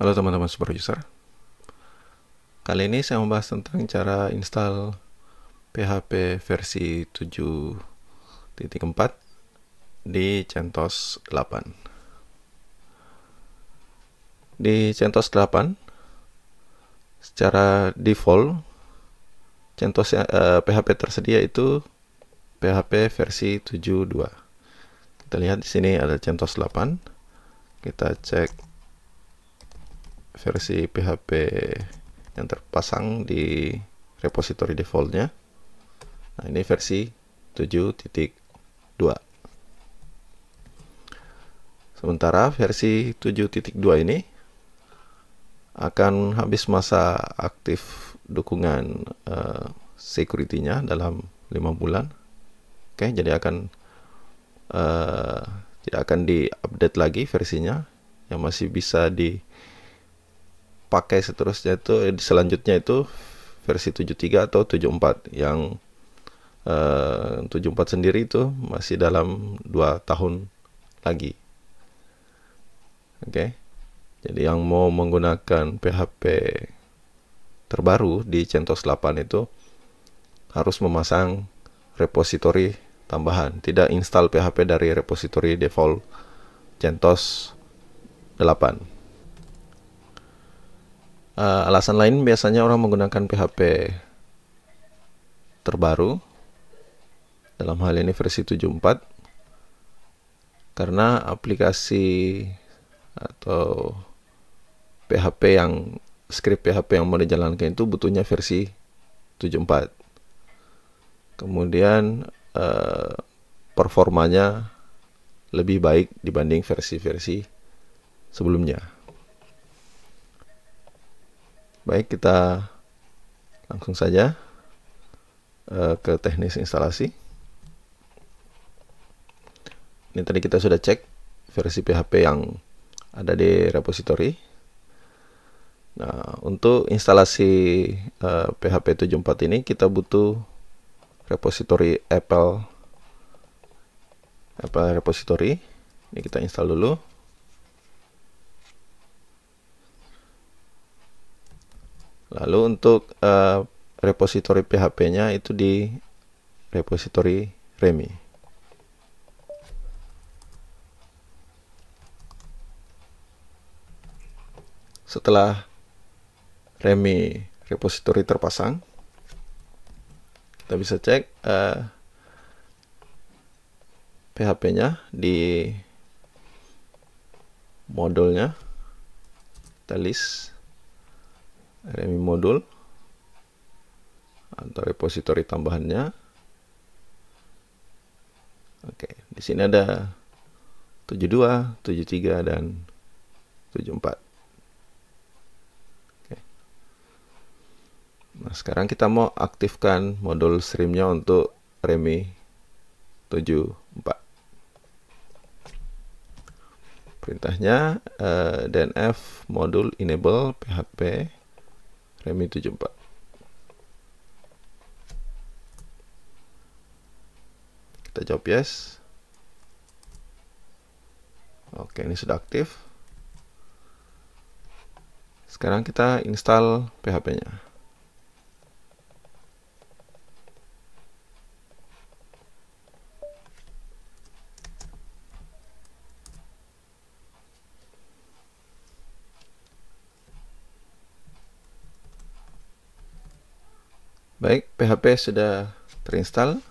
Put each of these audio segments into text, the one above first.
Halo teman-teman super user Kali ini saya membahas tentang cara install PHP versi 7.4 di CentOS 8 Di CentOS 8 secara default CentOS eh, PHP tersedia itu PHP versi 7.2 Kita lihat di sini ada CentOS 8 kita cek versi PHP yang terpasang di repository defaultnya. Nah, ini versi 7.2. Sementara versi 7.2 ini akan habis masa aktif dukungan uh, security-nya dalam 5 bulan. Oke, okay, jadi akan uh, tidak akan diupdate lagi versinya yang masih bisa di pakai seterusnya itu eh, selanjutnya itu versi 73 atau 74 yang eh, uh, 74 sendiri itu masih dalam 2 tahun lagi. Oke. Okay. Jadi yang mau menggunakan PHP terbaru di CentOS 8 itu harus memasang repository tambahan, tidak install PHP dari repository default CentOS 8. Uh, alasan lain biasanya orang menggunakan PHP terbaru dalam hal ini versi 74 karena aplikasi atau PHP yang script PHP yang mau dijalankan itu butuhnya versi 74 kemudian uh, performanya lebih baik dibanding versi-versi sebelumnya Baik, kita langsung saja uh, ke teknis instalasi. Ini tadi kita sudah cek versi PHP yang ada di repository. Nah, untuk instalasi uh, PHP 74 ini kita butuh repository Apple Apple repository. Ini kita install dulu. Lalu untuk uh, eh, repository PHP-nya itu di repository Remy. Setelah Remy repository terpasang, kita bisa cek uh, eh, PHP-nya di modulnya. Kita list remi modul atau repository tambahannya. Oke, di sini ada 72, 73 dan 74. Oke. Nah, sekarang kita mau aktifkan modul streamnya untuk remi 74. Perintahnya uh, eh, dnf modul enable php Remi 74 kita jawab yes oke ini sudah aktif sekarang kita install PHP nya Baik, PHP sudah terinstall.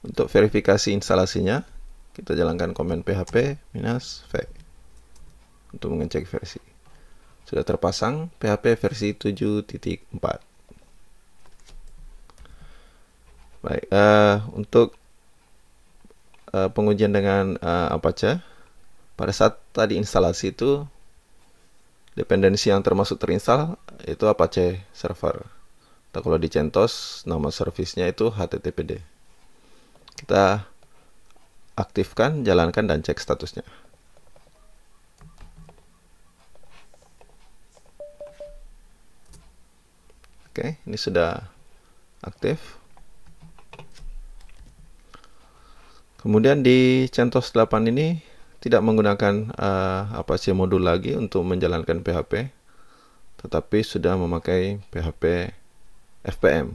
Untuk verifikasi instalasinya, kita jalankan command php minus v untuk mengecek versi. Sudah terpasang PHP versi 7.4. Baik, uh, untuk uh, pengujian dengan uh, Apache, pada saat tadi instalasi itu dependensi yang termasuk terinstall itu Apache server. Nah, kalau di CentOS nama servicenya itu httpd kita aktifkan jalankan dan cek statusnya Oke, ini sudah aktif. Kemudian di CentOS 8 ini tidak menggunakan uh, apa sih modul lagi untuk menjalankan PHP, tetapi sudah memakai PHP FPM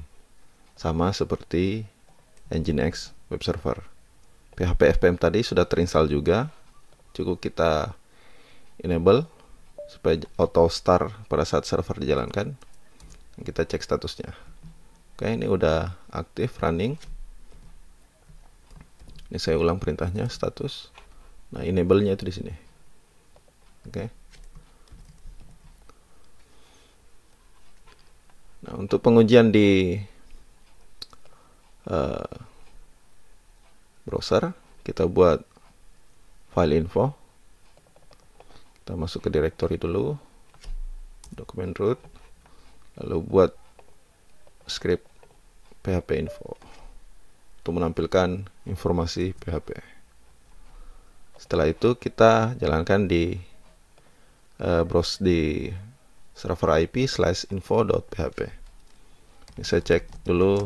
sama seperti Nginx web server. PHP FPM tadi sudah terinstall juga. Cukup kita enable supaya auto start pada saat server dijalankan. Kita cek statusnya. Oke, ini udah aktif running. Ini saya ulang perintahnya status. Nah, enable-nya itu di sini. Oke. Nah, untuk pengujian di uh, browser, kita buat file info. Kita masuk ke directory dulu, dokumen root, lalu buat script php info untuk menampilkan informasi php. Setelah itu kita jalankan di uh, browse di server IP slash info.php ini saya cek dulu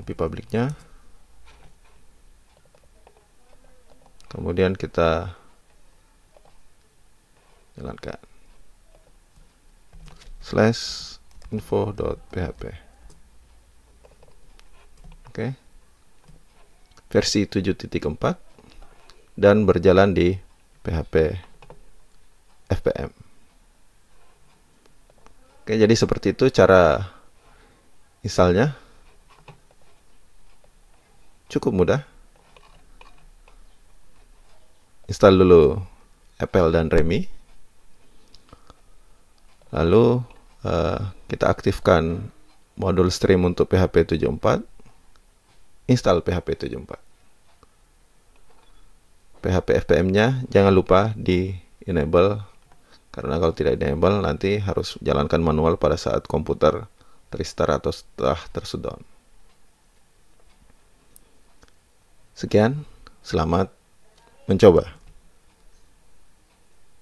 IP publiknya kemudian kita jalankan slash info.php oke versi 7.4 dan berjalan di PHP FPM Oke, jadi seperti itu cara misalnya. Cukup mudah. Install dulu Apple dan Remi. Lalu uh, kita aktifkan modul stream untuk PHP 74. Install PHP 74. PHP FPM-nya jangan lupa di enable karena kalau tidak enable nanti harus jalankan manual pada saat komputer terstart atau setelah tersudon. Sekian, selamat mencoba.